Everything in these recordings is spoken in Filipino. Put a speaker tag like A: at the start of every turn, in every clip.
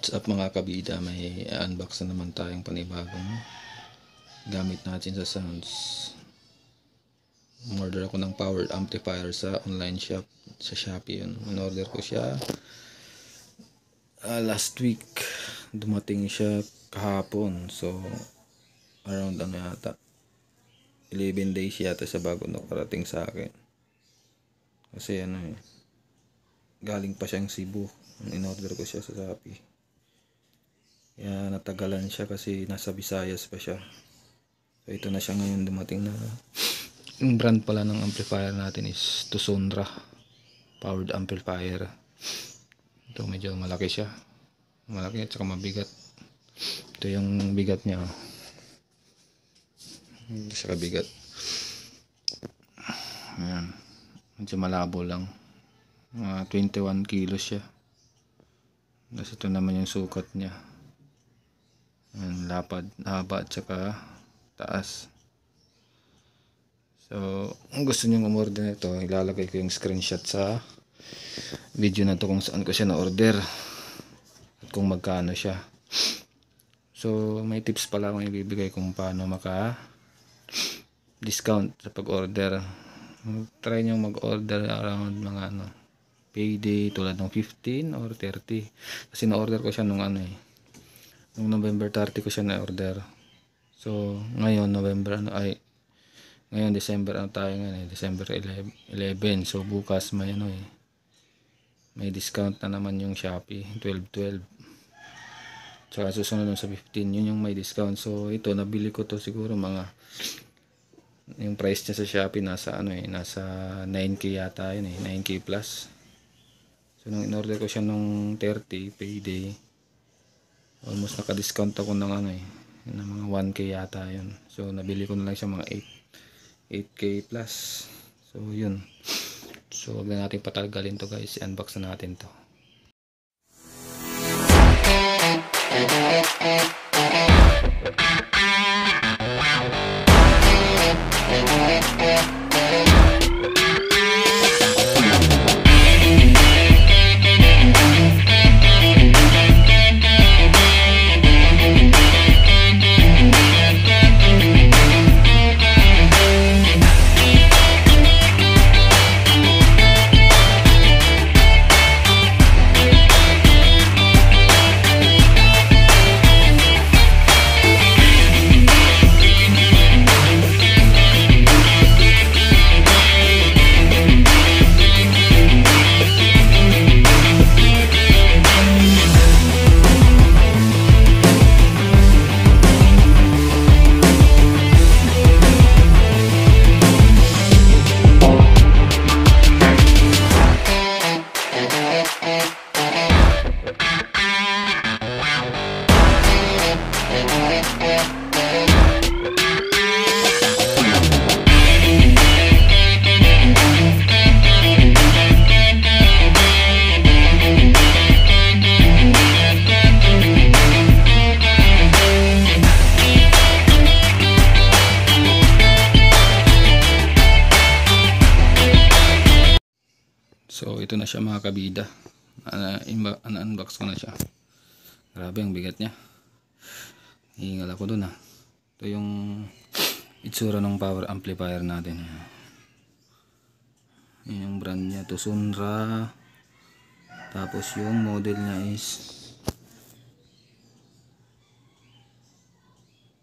A: What's up mga kabida, may unbox na naman tayong panibagong gamit natin sa sounds. Order ako ng power amplifier sa online shop, sa Shopee yun. Unorder ko siya uh, last week. Dumating siya kahapon, so around ano yata. 11 days yata sa bago nakarating sa akin. Kasi ano eh, galing pa siyang Cebu. Inorder ko siya sa Shopee. Kaya natagalan siya kasi nasa Visayas pa siya. So ito na siya ngayon dumating na. Yung brand pala ng amplifier natin is Tusundra powered amplifier. Ito medyo malaki siya. Malaki at saka mabigat. Ito yung bigat niya. Oh. Saka bigat. Ayan. Medyo malabo lang. Mga uh, 21 kilos siya. Tapos ito naman yung sukat niya. Ayan, lapad, haba at saka taas. So, kung gusto niyo umorder nito, ilalagay ko yung screenshot sa video na to kung saan ko siya na-order at kung magkano siya. So, may tips pala akong ibibigay kung paano maka discount sa pag-order. Try niyo mag-order around mga ano, payday tulad ng 15 or 30 kasi na-order ko siya nung ano eh Nung November 30 ko siya na-order. So, ngayon, November, ano, ay, ngayon, December, ano tayo ngayon, eh, December 11, 11. So, bukas, may ano eh, may discount na naman yung Shopee, 12.12. 12. Tsaka susunod sa 15, yun yung may discount. So, ito, nabili ko to siguro mga yung price niya sa Shopee nasa ano eh nasa 9k yata yun eh 9k plus so nung in-order ko siya nung 30 payday almost naka-discount ako ng ano eh ng mga 1k yata yun so nabili ko na lang siya mga 8 8k plus so yun so wag na nating patagalin to guys unbox na natin to So ito na siya mga kabida. Una-unbox ko na siya. Grabe ang bigat niya. Hingal ako dun ha. Ah. Ito yung itsura ng power amplifier natin. Yun yung brand niya. Ito Sunra. Tapos yung model niya is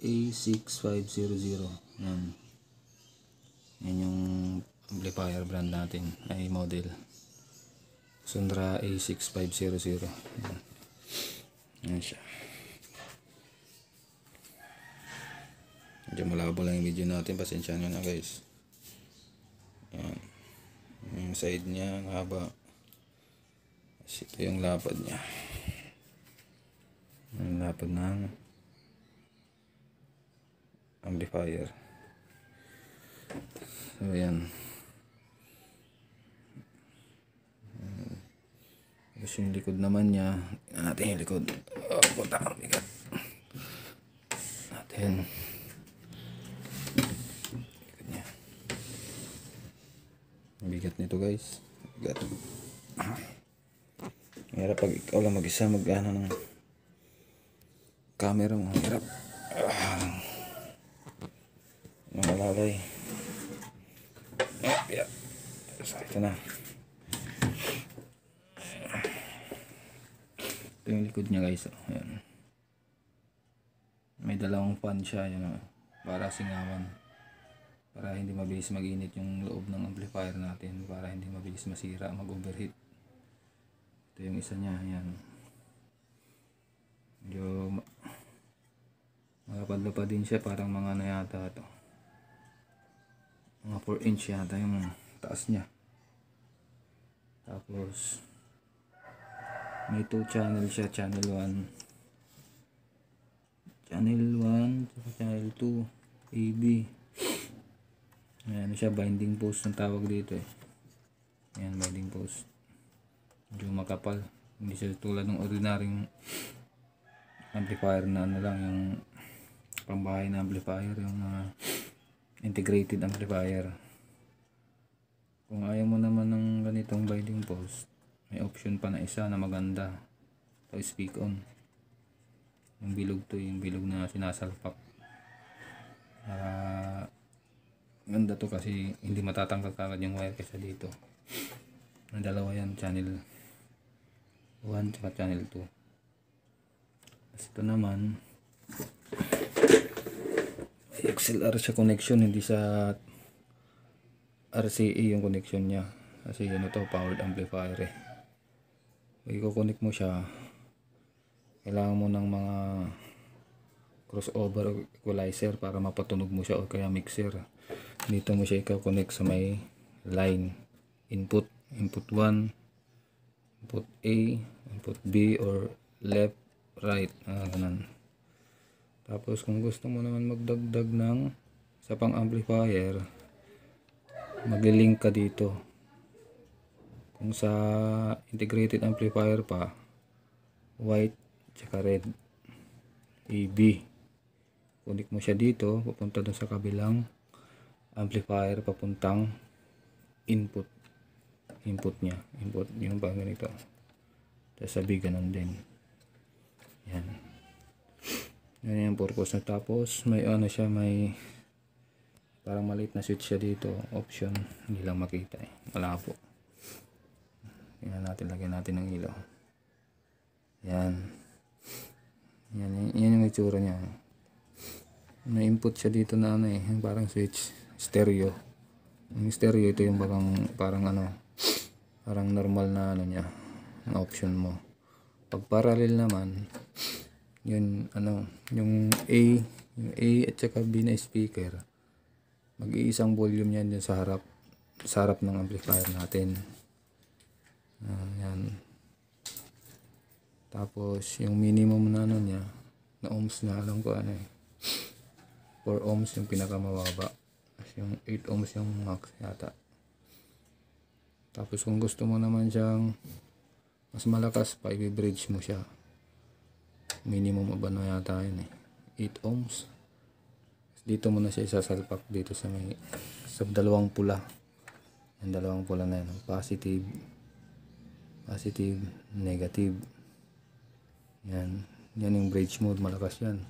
A: A6500. Yan. Yan yung amplifier brand natin. Ay model. Sundra A6500 yan yan sya medyo malabo lang yung video natin pasensya nyo na guys yan yung side nya ang haba Tapos ito yung lapad niya. yung lapad ng ano? amplifier so yan Tapos yung likod naman niya. Tingnan natin yung likod. Oh, punta ang bigat. Natin. Likod niya. Bigat nito guys. Bigat. Hirap pag ikaw lang mag-isa mag-ano ng camera mo. Hirap. Ah. Malalay. Oh, yeah. Ito na. likod niya guys. Ayan. May dalawang fan siya yun, oh. para singawan. Para hindi mabilis mag-init yung loob ng amplifier natin. Para hindi mabilis masira, mag-overheat. Ito yung isa niya. Ayan. Medyo malapad-lapad din siya. Parang mga nayata ano ito. Mga 4 inch yata yung taas niya. Tapos may 2 channel siya channel 1 channel 1 channel 2 AB ayan siya binding post ang tawag dito eh ayan binding post medyo makapal hindi siya tulad ng ordinaryong amplifier na ano lang yung pambahay na amplifier yung uh, integrated amplifier kung ayaw mo naman ng ganitong binding post may option pa na isa na maganda ito speak on yung bilog to yung bilog na sinasalpak uh, ganda to kasi hindi matatanggal kagad yung wire kesa dito na dalawa yan channel 1 tsaka channel 2 kasi ito naman XLR sa connection hindi sa RCA yung connection niya kasi yun ano to powered amplifier eh pag i-connect mo siya kailangan mo ng mga crossover equalizer para mapatunog mo siya o kaya mixer dito mo siya i-connect sa may line input input 1 input A input B or left right ah, ganun. tapos kung gusto mo naman magdagdag ng sa pang amplifier maglilink ka dito kung sa integrated amplifier pa, white tsaka red. AB. Kunik mo siya dito, papunta dun sa kabilang amplifier, papuntang input. Input niya. Input yung pang ganito. Tapos sabi ganun din. Yan. Yan yung purpose na tapos. May ano siya, may parang maliit na switch siya dito. Option. Hindi lang makita eh. wala po Tingnan natin, lagyan natin ng ilaw. Yan. Yan, yan yung itsura niya. May input siya dito na ano eh, parang switch, stereo. Yung stereo ito yung parang, parang ano, parang normal na ano niya, na option mo. Pag parallel naman, yun ano, yung A, yung A at saka B na speaker. Mag-iisang volume niyan dyan sa harap, sa harap ng amplifier natin. Ayan. Ah, Tapos, yung minimum na ano niya, na ohms na alam ko ano eh. 4 ohms yung pinakamababa. Tapos yung 8 ohms yung max yata. Tapos kung gusto mo naman siyang mas malakas pa, bridge mo siya. Minimum ba ano na yata yun eh. 8 ohms. Dito mo na siya isasalpak dito sa may sa dalawang pula. Yung dalawang pula na yun. Positive positive, negative. Yan. Yan yung bridge mode. Malakas yan.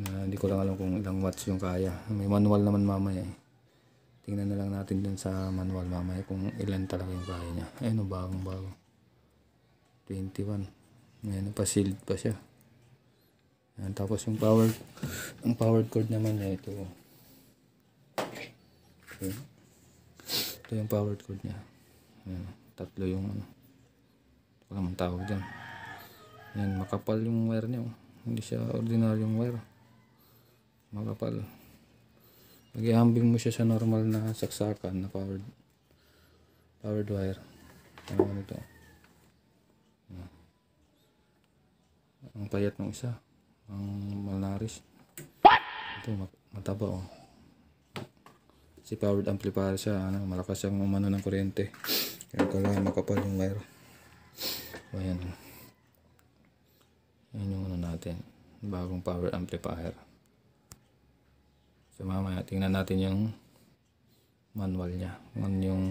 A: Na, hindi ko lang alam kung ilang watts yung kaya. May manual naman mamaya eh. Tingnan na lang natin dun sa manual mamaya kung ilan talaga yung kaya niya. Eh, Ayun, no, bagong bago. 21. Ayan, pa-sealed pa siya. Ayan, tapos yung power, ang power cord naman niya ito. Okay. Ito yung power cord niya. Ayan, tatlo yung ano wala mang tawag dyan yan makapal yung wire niya oh. hindi siya ordinaryong wire makapal pag ihambing mo siya sa normal na saksakan na powered powered wire tama nito yan. ang payat ng isa ang malnaris ito mataba oh si powered amplifier siya ano, malakas siyang umano ng kuryente kaya kailangan makapal yung wire So, ayan. Ayan yung ano natin. Bagong power amplifier. So, mamaya tingnan natin yung manual niya. Ano yung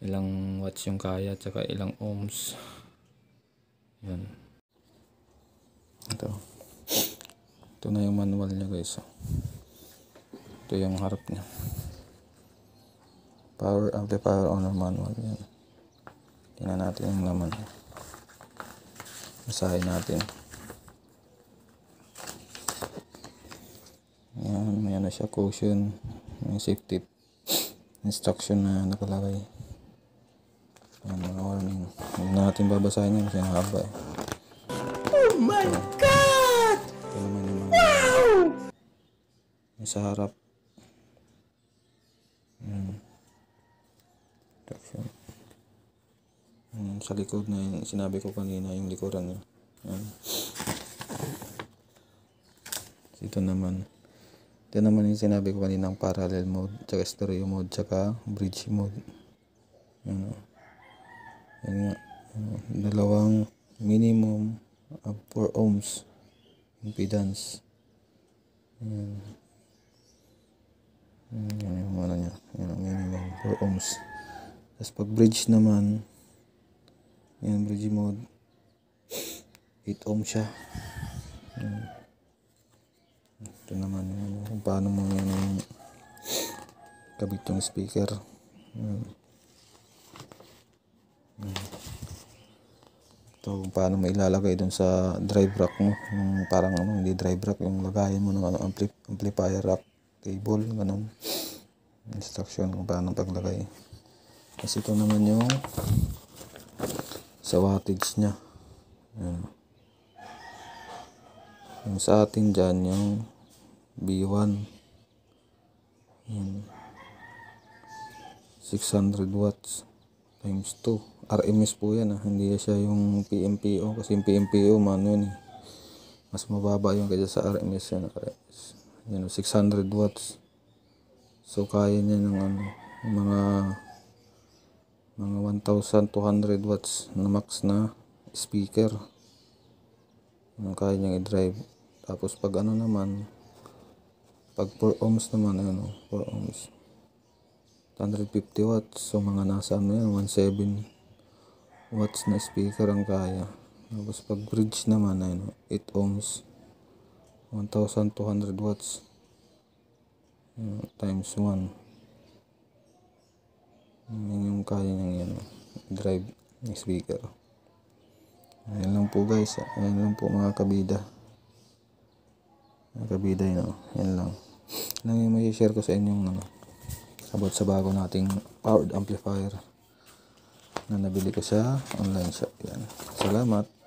A: ilang watts yung kaya at saka ilang ohms. Yan. Ito. Ito na yung manual niya guys. Ito yung harap niya. Power amplifier owner manual. Yan. Tingnan natin yung laman niya. Masahin natin. Ayan, may ano siya, caution. May safety instruction na nakalagay. Ayan, mga warning. Huwag natin babasahin yun kasi nakaba eh. Oh my God! Ito naman yung mga... Wow! Sa harap, Ayan, mm, sa likod na yun, sinabi ko kanina yung likuran niya. Ito naman. Ito naman yung sinabi ko kanina ang parallel mode, tsaka stereo mode, tsaka bridge mode. Ayan. Oh. Ayan nga. Oh. Dalawang minimum of 4 ohms impedance. yun yun yung ano niya. Ayan, minimum 4 ohms. Tapos pag bridge naman, Ayan, bridge mode. 8 ohm siya. Ito naman kung paano mo yung kabit yung speaker. Ito kung paano mo ilalagay dun sa drive rack mo. Yung parang ano, hindi drive rack. Yung lagayan mo ng ano, amplifier rack table. Ganun. Instruction kung paano paglagay. Kasi ito naman yung sa wattage niya. Ayan. Yung sa atin dyan, yung B1. Ayan. 600 watts times 2. RMS po yan ah. Hindi siya yung PMPO kasi yung PMPO mano yun eh. Mas mababa yung kaya sa RMS yan. RMS. Ayan, 600 watts. So kaya niya ng ano, mga mga 1200 watts na max na speaker ang kaya niyang i-drive tapos pag ano naman pag 4 ohms naman ano 4 ohms 150 watts so mga nasa ano yan 17 watts na speaker ang kaya tapos pag bridge naman ano 8 ohms 1200 watts hmm, times 1 yung kaya niyang yan drive ng speaker ayun lang po guys ayun lang po mga kabida mga kabida yun ayun oh. ayan lang lang yung share ko sa inyong ano, about sa bago nating powered amplifier na nabili ko sa online shop yan salamat